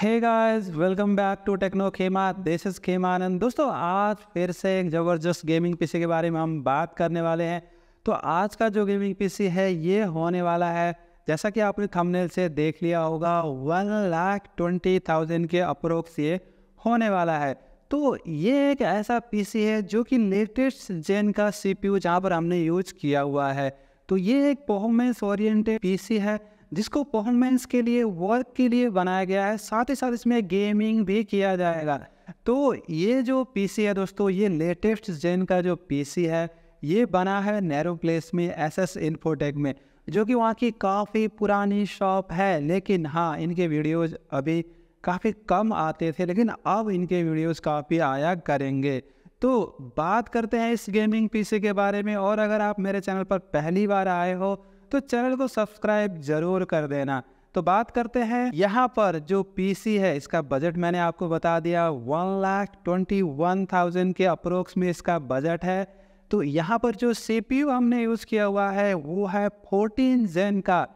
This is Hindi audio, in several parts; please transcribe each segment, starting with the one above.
Hey guys welcome back to techno Khema this is Khemanand दोस्तों आज फिर से एक ज़बरदस्त गेमिंग पीसी के बारे में हम बात करने वाले हैं तो आज का जो गेमिंग पीसी है ये होने वाला है जैसा कि आपने थंबनेल से देख लिया होगा वन लाख ट्वेंटी थाउजेंड के अप्रोक्स ये होने वाला है तो ये एक ऐसा पीसी है जो कि लेटेस्ट जेन का सीपीयू जहाँ पर हमने यूज किया हुआ है तो ये एक परफॉर्मेंस ओरिएंटेड पीसी है जिसको परफॉर्मेंस के लिए वर्क के लिए बनाया गया है साथ ही साथ इसमें गेमिंग भी किया जाएगा तो ये जो पीसी है दोस्तों ये लेटेस्ट जेन का जो पीसी है ये बना है नैरो प्लेस में एस एस इन्फोटेक में जो कि वहाँ की काफ़ी पुरानी शॉप है लेकिन हाँ इनके वीडियोज़ अभी काफ़ी कम आते थे लेकिन अब इनके वीडियोज़ काफ़ी आया करेंगे तो बात करते हैं इस गेमिंग पीसी के बारे में और अगर आप मेरे चैनल पर पहली बार आए हो तो चैनल को सब्सक्राइब जरूर कर देना तो बात करते हैं यहाँ पर जो पीसी है इसका बजट मैंने आपको बता दिया one lakh twenty one thousand के अप्रोक्स में इसका बजट है तो यहाँ पर जो सी हमने यूज़ किया हुआ है वो है फोर्टीन जेन का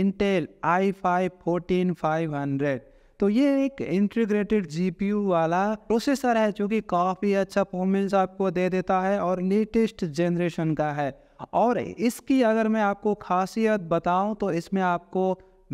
Intel I five fourteen five hundred तो ये एक इंटीग्रेटेड जी वाला प्रोसेसर है जो कि काफ़ी अच्छा परफॉर्मेंस आपको दे देता है और लेटेस्ट जनरेशन का है और इसकी अगर मैं आपको खासियत बताऊं तो इसमें आपको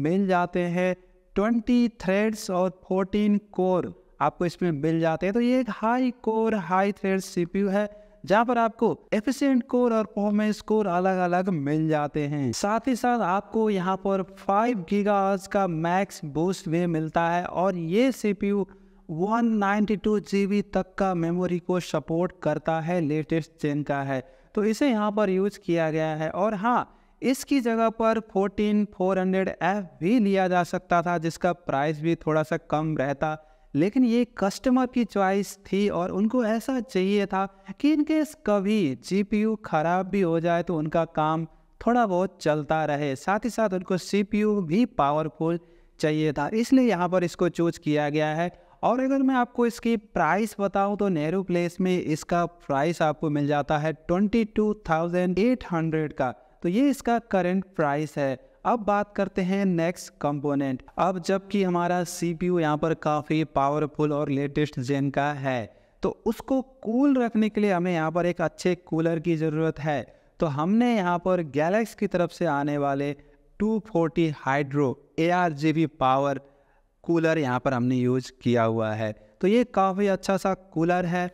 मिल जाते हैं ट्वेंटी थ्रेड्स और फोर्टीन कोर आपको इसमें मिल जाते हैं तो ये एक high core high thread CPU है जहाँ पर आपको एफिशिएंट कोर और परफॉर्मेंस कोर अलग अलग मिल जाते हैं साथ ही साथ आपको यहाँ पर 5 गीगा का मैक्स बूस्ट भी मिलता है और ये सीपीयू 192 जीबी तक का मेमोरी को सपोर्ट करता है लेटेस्ट चेन का है तो इसे यहाँ पर यूज किया गया है और हाँ इसकी जगह पर फोर हंड्रेड एफ भी लिया जा सकता था जिसका प्राइस भी थोड़ा सा कम रहता लेकिन ये कस्टमर की चॉइस थी और उनको ऐसा चाहिए था कि इनकेस कभी यू ख़राब भी हो जाए तो उनका काम थोड़ा बहुत चलता रहे साथ ही साथ उनको यू भी पावरफुल चाहिए था इसलिए यहाँ पर इसको चूज किया गया है और अगर मैं आपको इसकी प्राइस बताऊं तो नेहरू प्लेस में इसका प्राइस आपको मिल जाता है 22,800 का तो ये इसका करंट प्राइस है अब बात करते हैं नेक्स्ट कंपोनेंट अब जबकि हमारा सी पी यू यहाँ पर काफ़ी पावरफुल और लेटेस्ट जेन का है तो उसको कूल रखने के लिए हमें यहाँ पर एक अच्छे कूलर की ज़रूरत है तो हमने यहाँ पर गैलेक्स की तरफ से आने वाले 240 हाइड्रो ए पावर कूलर यहाँ पर हमने यूज किया हुआ है तो ये काफ़ी अच्छा सा कूलर है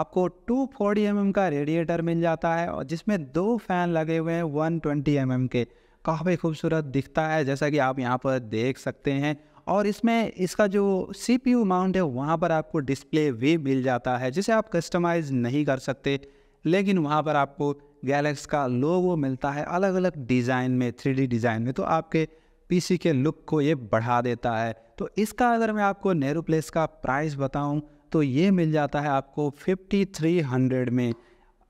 आपको 240 फोर्टी mm का रेडिएटर मिल जाता है और जिसमें दो फैन लगे हुए हैं 120 ट्वेंटी mm के काफ़ी खूबसूरत दिखता है जैसा कि आप यहाँ पर देख सकते हैं और इसमें इसका जो सी पी यू माउंट है वहाँ पर आपको डिस्प्ले भी मिल जाता है जिसे आप कस्टमाइज़ नहीं कर सकते लेकिन वहाँ पर आपको गैलेक्स का लोगो मिलता है अलग अलग डिज़ाइन में थ्री डिज़ाइन में तो आपके पीसी के लुक को ये बढ़ा देता है तो इसका अगर मैं आपको नेहरू प्लेस का प्राइस बताऊं तो ये मिल जाता है आपको 5300 में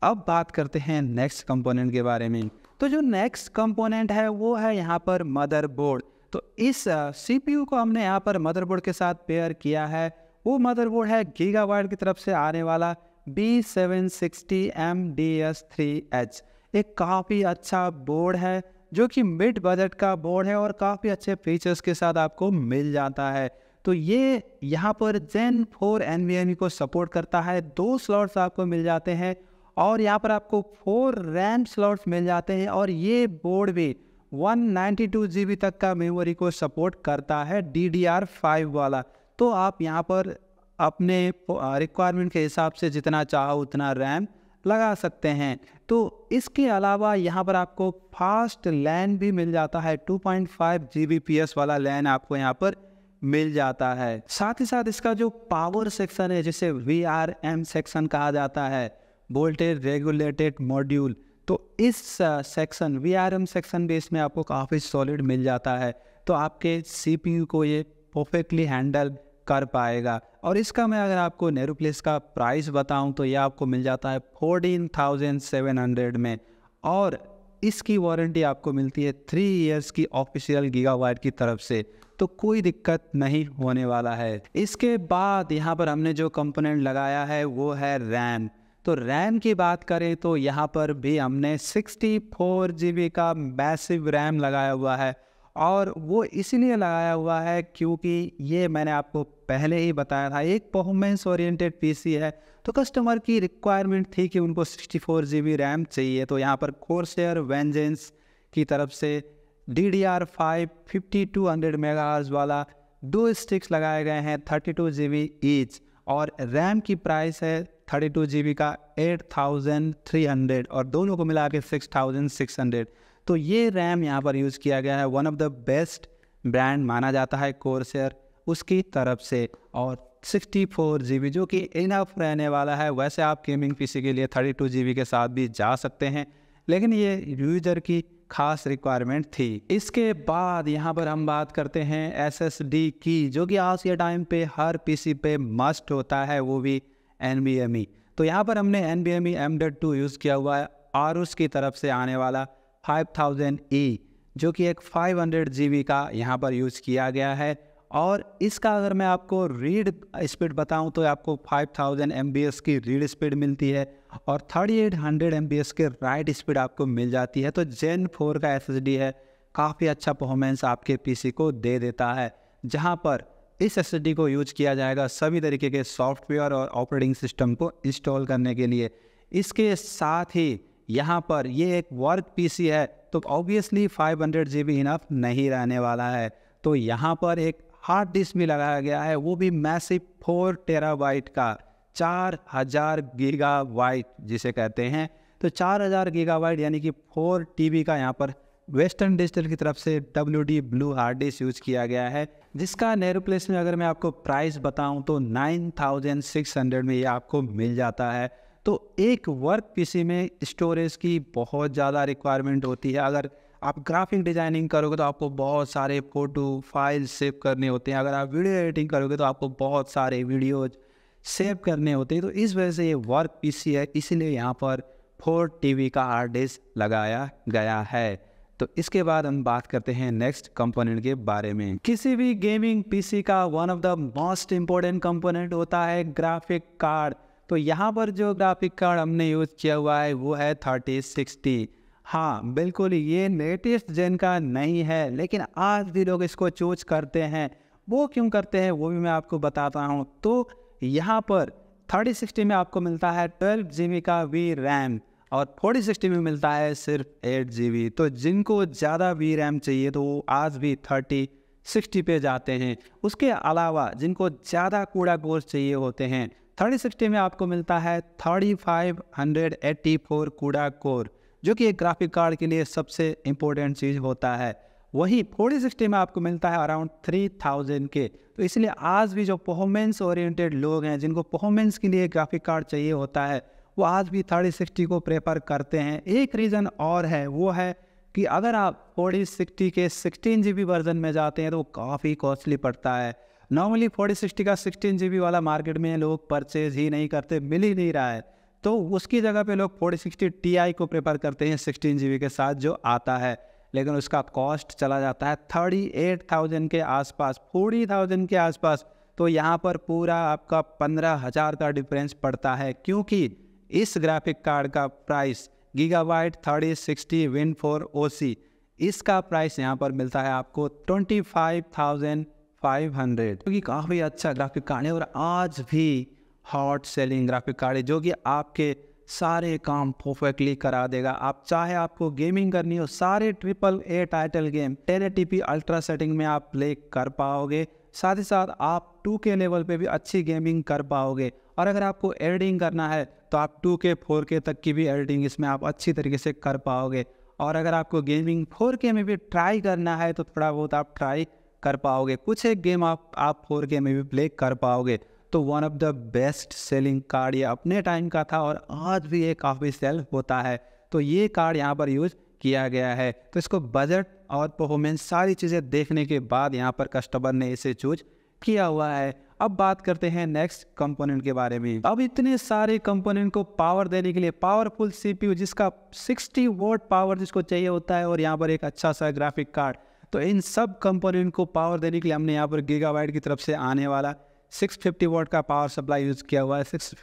अब बात करते हैं नेक्स्ट कंपोनेंट के बारे में तो जो नेक्स्ट कंपोनेंट है वो है यहाँ पर मदरबोर्ड तो इस सीपीयू को हमने यहाँ पर मदरबोर्ड के साथ पेयर किया है वो मदरबोर्ड है गीगा की तरफ से आने वाला B seven sixty M D S three H एक काफ़ी अच्छा बोर्ड है जो कि मिड बजट का बोर्ड है और काफ़ी अच्छे फीचर्स के साथ आपको मिल जाता है तो ये यहाँ पर जेन फोर एन को सपोर्ट करता है दो स्लॉट्स आपको मिल जाते हैं और यहाँ पर आपको फोर रैम स्लॉट्स मिल जाते हैं और ये बोर्ड भी वन नाइन्टी तक का मेमोरी को सपोर्ट करता है डी वाला तो आप यहाँ पर अपने रिक्वायरमेंट के हिसाब से जितना चाहो उतना रैम लगा सकते हैं तो इसके अलावा यहाँ पर आपको फास्ट लैन भी मिल जाता है 2.5 पॉइंट वाला लैन आपको यहाँ पर मिल जाता है साथ ही साथ इसका जो पावर सेक्शन है जिसे वी आर एम सेक्शन कहा जाता है वोल्टेज रेगुलेटेड मॉड्यूल तो इस section V R M section भी इसमें आपको काफ़ी सॉलिड मिल जाता है तो आपके सी पी यू को ये परफेक्टली हैंडल कर पाएगा और इसका मैं अगर आपको प्लेस का प्राइस बताऊं तो ये आपको मिल जाता है फोर्टीन थाउजेंड सेवन हंड्रेड में और इसकी वारंटी आपको मिलती है थ्री इयर्स की ऑफिशियल गीगावाइट की तरफ से तो कोई दिक्कत नहीं होने वाला है इसके बाद यहाँ पर हमने जो कंपोनेंट लगाया है वो है रैम तो रैम की बात करें तो यहाँ पर भी हमने सिक्सटी फोर जी बी का मैसिव रैम लगाया हुआ है और वो इसलिए लगाया हुआ है क्योंकि ये मैंने आपको पहले ही बताया था एक परफॉर्मेंस ओरिएंटेड पीसी है तो कस्टमर की रिक्वायरमेंट थी कि उनको sixty four G B RAM चाहिए तो यहाँ पर कोर्सेयर वेंजेंस की तरफ से D D R five fifty two hundred mega वाला दो स्टिक्स लगाए गए हैं thirty two G B each और रैम की प्राइस है थर्टी टू जी बी का एट थाउजेंड थ्री हंड्रेड और दोनों को मिला के सिक्स थाउजेंड सिक्स हंड्रेड तो ये रैम यहाँ पर यूज़ किया गया है one of the best brand माना जाता है कोर्सेयर उसकी तरफ से और जी बी जो कि इनफ रहने वाला है वैसे आप गेमिंग पी के लिए जी बी के साथ भी जा सकते हैं लेकिन ये यूजर की खास रिक्वायरमेंट थी इसके बाद यहाँ पर हम बात करते हैं डी की जो कि आज के टाइम पे हर सी पे मस्ट होता है वो भी एन e। तो यहाँ पर हमने एन बी यूज़ किया हुआ है आर की तरफ से आने वाला 5000E जो कि एक 500 GB का यहाँ पर यूज़ किया गया है और इसका अगर मैं आपको रीड स्पीड बताऊं तो आपको 5000 एमबीएस की रीड स्पीड मिलती है और 3800 एमबीएस के राइट स्पीड आपको मिल जाती है तो जेन फोर का एस है काफ़ी अच्छा परफॉर्मेंस आपके पीसी को दे देता है जहां पर इस एस को यूज किया जाएगा सभी तरीके के सॉफ्टवेयर और ऑपरेटिंग सिस्टम को इंस्टॉल करने के लिए इसके साथ ही यहाँ पर ये एक वर्क पीसी है तो obviously 500 hundred G B enough नहीं रहने वाला है तो यहाँ पर एक हार्ड डिस्क भी लगाया गया है वो भी मैसिव फोर टेराबाइट का चार हज़ार गीगा वाइट जिसे कहते हैं तो चार हज़ार गीगा वाइट यानी कि फोर टी का यहाँ पर वेस्टर्न डिजिटल की तरफ से W D blue hard disk use किया गया है जिसका नए रिप्लेसमेंट में अगर मैं आपको प्राइस बताऊं तो 9600 में ये आपको मिल जाता है तो एक वर्क पीसी में स्टोरेज की बहुत ज़्यादा रिक्वायरमेंट होती है अगर आप ग्राफिक डिज़ाइनिंग करोगे तो आपको बहुत सारे फ़ोटो फाइल सेव करने होते हैं अगर आप वीडियो एडिटिंग करोगे तो आपको बहुत सारे वीडियोज सेव करने होते हैं तो इस वजह से ये वर्क पीसी है इसीलिए यहाँ पर फोर टी का हार्ड डिस्क लगाया गया है तो इसके बाद हम बात करते हैं नेक्स्ट कंपोनेंट के बारे में किसी भी गेमिंग पीसी का one of the most important component होता है ग्राफिक कार्ड तो यहाँ पर जो ग्राफिक कार्ड हमने यूज़ किया हुआ है वो है थर्टी सिक्सटी हाँ बिल्कुल ये लेटेस्ट जेन का नहीं है लेकिन आज भी लोग इसको चूज करते हैं वो क्यों करते हैं वो भी मैं आपको बताता हूँ तो यहाँ पर थर्टी सिक्सटी में आपको मिलता है ट्वेल्व जी का वी रैम और फोर्टी सिक्सटी में मिलता है सिर्फ एट जी तो जिनको ज़्यादा वी रैम चाहिए तो वो आज भी थर्टी सिक्सटी पे जाते हैं उसके अलावा जिनको ज़्यादा कूड़ा गोश्त चाहिए होते हैं थर्टी सिक्सटी में आपको मिलता है thirty five hundred eighty four CUDA core जो कि एक ग्राफिक कार्ड के लिए सबसे इम्पोर्टेंट चीज़ होता है वही फोर्टी सिक्सटी में आपको मिलता है अराउंड थ्री थाउजेंड के तो इसलिए आज भी जो परफॉर्मेंस ओरिएंटेड लोग हैं जिनको परफॉर्मेंस के लिए ग्राफिक कार्ड चाहिए होता है वो आज भी थर्टी सिक्सटी को प्रेफर करते हैं एक रीज़न और है वो है कि अगर आप फोर्टी सिक्सटी के सिक्सटीन जी वर्जन में जाते हैं तो वो काफ़ी कॉस्टली पड़ता है नॉर्मली फोर्टी सिक्सटी का सिक्सटीन जी वाला मार्केट में लोग परचेज ही नहीं करते मिल ही नहीं रहा है तो उसकी जगह पे लोग फोर्टी सिक्सटी टी को प्रेफर करते हैं सिक्सटीन जी के साथ जो आता है लेकिन उसका कॉस्ट चला जाता है थर्टी एट थाउजेंड के आसपास फोर्टी थाउजेंड के आसपास तो यहाँ पर पूरा आपका पंद्रह हज़ार का डिफरेंस पड़ता है क्योंकि इस ग्राफिक कार्ड का price Gigabyte thirty sixty Windforce O C इसका प्राइस यहाँ पर मिलता है आपको twenty five thousand five hundred क्योंकि काफ़ी अच्छा ग्राफिक कार्ड है और आज भी हॉट सेलिंग ग्राफिक कार्ड है जो कि आपके सारे काम परफेक्टली करा देगा आप चाहे आपको गेमिंग करनी हो सारे triple A title game ten ultra setting में आप प्ले कर पाओगे साथ ही साथ आप टू के लेवल पे भी अच्छी गेमिंग कर पाओगे और अगर आपको एडिटिंग करना है तो आप टू के फोर के तक की भी एडिटिंग इसमें आप अच्छी तरीके से कर पाओगे और अगर आपको गेमिंग फोर के में भी ट्राई करना है तो थोड़ा बहुत आप ट्राई कर पाओगे कुछ एक गेम आप आप फोर के में भी प्ले कर पाओगे तो one of the best selling card ये अपने टाइम का था और आज भी ये काफ़ी सेल होता है तो ये कार्ड यहाँ पर यूज़ किया गया है तो इसको बजट और परफॉर्मेंस सारी चीज़ें देखने के बाद यहाँ पर कस्टमर ने इसे चूज किया हुआ है अब बात करते हैं नेक्स्ट कंपोनेंट के बारे में अब इतने सारे कंपोनेंट को पावर देने के लिए पावरफुल सीपीयू जिसका 60 वोट पावर जिसको चाहिए होता है और यहाँ पर एक अच्छा सा ग्राफिक कार्ड तो इन सब कंपोनेंट को पावर देने के लिए हमने यहाँ पर गीगावाइट की तरफ से आने वाला 650 वोट का पावर सप्लाई यूज़ किया हुआ है सिक्स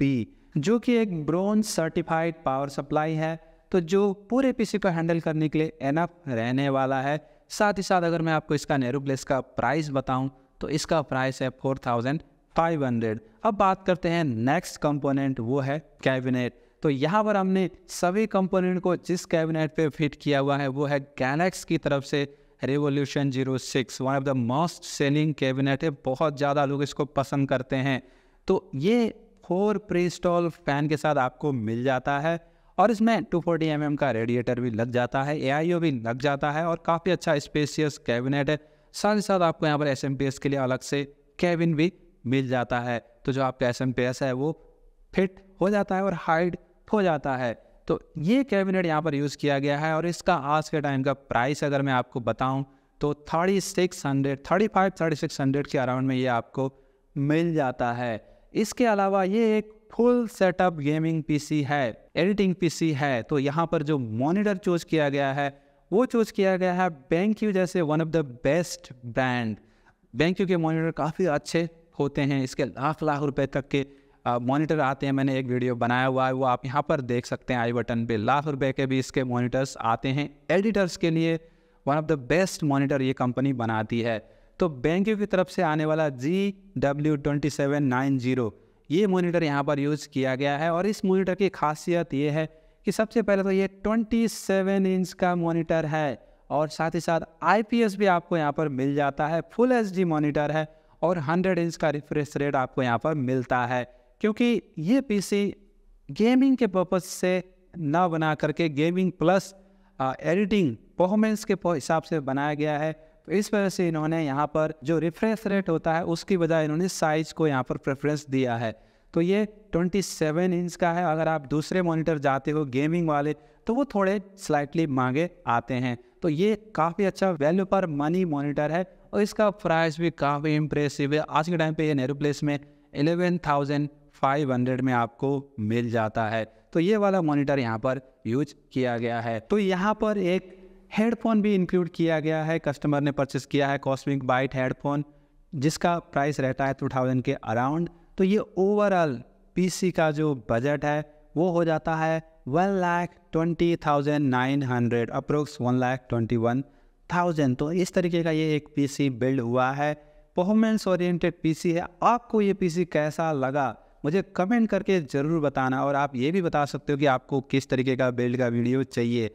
बी जो कि एक ब्रोन सर्टिफाइड पावर सप्लाई है तो जो पूरे पीसी को हैंडल करने के लिए एनअप रहने वाला है साथ ही साथ अगर मैं आपको इसका प्लेस का प्राइस बताऊं तो इसका प्राइस है 4500 अब बात करते हैं नेक्स्ट कंपोनेंट वो है कैबिनेट तो यहाँ पर हमने सभी कंपोनेंट को जिस कैबिनेट पे फिट किया हुआ है वो है गैलेक्स की तरफ से revolution zero six one of the most selling cabinet है बहुत ज़्यादा लोग इसको पसंद करते हैं तो ये फोर प्रीस्टॉल फैन के साथ आपको मिल जाता है और इसमें 240 फोर्टी mm का रेडिएटर भी लग जाता है ए भी लग जाता है और काफ़ी अच्छा स्पेसियस कैबिनेट है साथ ही साथ आपको यहाँ पर एस के लिए अलग से कैबिन भी मिल जाता है तो जो आपका एस है वो फिट हो जाता है और हाइट हो जाता है तो ये कैबिनेट यहाँ पर यूज़ किया गया है और इसका आज के टाइम का प्राइस अगर मैं आपको बताऊँ तो thirty six hundred thirty five thirty six hundred के अराउंड में ये आपको मिल जाता है इसके अलावा ये एक फुल सेटअप गेमिंग पीसी है एडिटिंग पीसी है तो यहाँ पर जो मॉनिटर चूज किया गया है वो चूज किया गया है बैंक यू जैसे one of the best brand BenQ के मॉनिटर काफ़ी अच्छे होते हैं इसके लाख लाख रुपए तक के मॉनिटर आते हैं मैंने एक वीडियो बनाया हुआ है वो आप यहाँ पर देख सकते हैं आई बटन पे लाख रुपए के भी इसके मॉनिटर्स आते हैं एडिटर्स के लिए one of the best monitor ये कंपनी बनाती है तो बैंक की तरफ से आने वाला G W twenty seven nine zero ये मॉनिटर यहाँ पर यूज़ किया गया है और इस मॉनिटर की खासियत ये है कि सबसे पहले तो ये 27 इंच का मॉनिटर है और साथ ही साथ एस भी आपको यहाँ पर मिल जाता है फुल डी मॉनिटर है और 100 इंच का रिफ्रेश रेट आपको यहाँ पर मिलता है क्योंकि ये पीसी गेमिंग के पर्पज से ना बना करके गेमिंग प्लस एडिटिंग परफॉर्मेंस के हिसाब से बनाया गया है तो इस वजह से इन्होंने यहाँ पर जो रिफ्रेश रेट होता है उसकी बजाय इन्होंने साइज को यहाँ पर प्रेफरेंस दिया है तो ये 27 इंच का है अगर आप दूसरे मॉनिटर जाते हो गेमिंग वाले तो वो थोड़े स्लाइटली मांगे आते हैं तो ये काफ़ी अच्छा वैल्यू पर मनी मॉनिटर है और इसका प्राइस भी काफ़ी इम्प्रेसिव है आज के टाइम पे ये नेहरू प्लेस में एलेवन थाउजेंड 500 में आपको मिल जाता है तो ये वाला मॉनिटर यहाँ पर यूज किया गया है तो यहाँ पर एक हेडफोन भी इंक्लूड किया गया है कस्टमर ने परचेस किया है कॉस्मिक बाइट हेडफोन जिसका प्राइस रहता है टू थाउजेंड के अराउंड तो ये ओवरऑल पीसी का जो बजट है वो हो जाता है one lakh twenty thousand nine hundred approx one lakh twenty one thousand तो इस तरीके का ये एक पीसी बिल्ड हुआ है परफॉर्मेंस ओरिएंटेड पीसी है आपको ये पीसी कैसा लगा मुझे कमेंट करके ज़रूर बताना और आप ये भी बता सकते हो कि आपको किस तरीके का बिल्ड का वीडियो चाहिए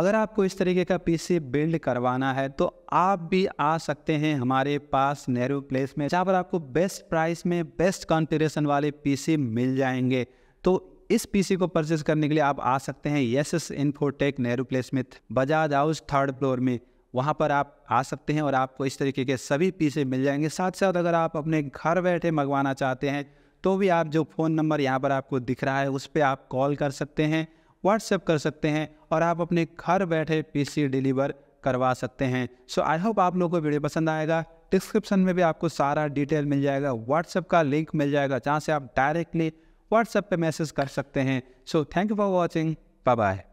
अगर आपको इस तरीके का पीसी बिल्ड करवाना है तो आप भी आ सकते हैं हमारे पास नेहरू प्लेस में जहाँ पर आपको बेस्ट प्राइस में बेस्ट कॉन्फिग्रेशन वाले पीसी मिल जाएंगे तो इस पीसी को परचेज करने के लिए आप आ सकते हैं S S Infotech Nehru Place में बजाज हाउस थर्ड फ्लोर में वहाँ पर आप आ सकते हैं और आपको इस तरीके के सभी पीसे मिल जाएंगे साथ साथ अगर आप अपने घर बैठे मंगवाना चाहते हैं तो भी आप जो फ़ोन नंबर यहाँ पर आपको दिख रहा है उस पर आप कॉल कर सकते हैं व्हाट्सएप कर सकते हैं और आप अपने घर बैठे पीसी डिलीवर करवा सकते हैं सो आई होप आप लोगों को वीडियो पसंद आएगा डिस्क्रिप्शन में भी आपको सारा डिटेल मिल जाएगा व्हाट्सएप का लिंक मिल जाएगा जहाँ से आप डायरेक्टली व्हाट्सएप पे मैसेज कर सकते हैं so thank you for watching bye bye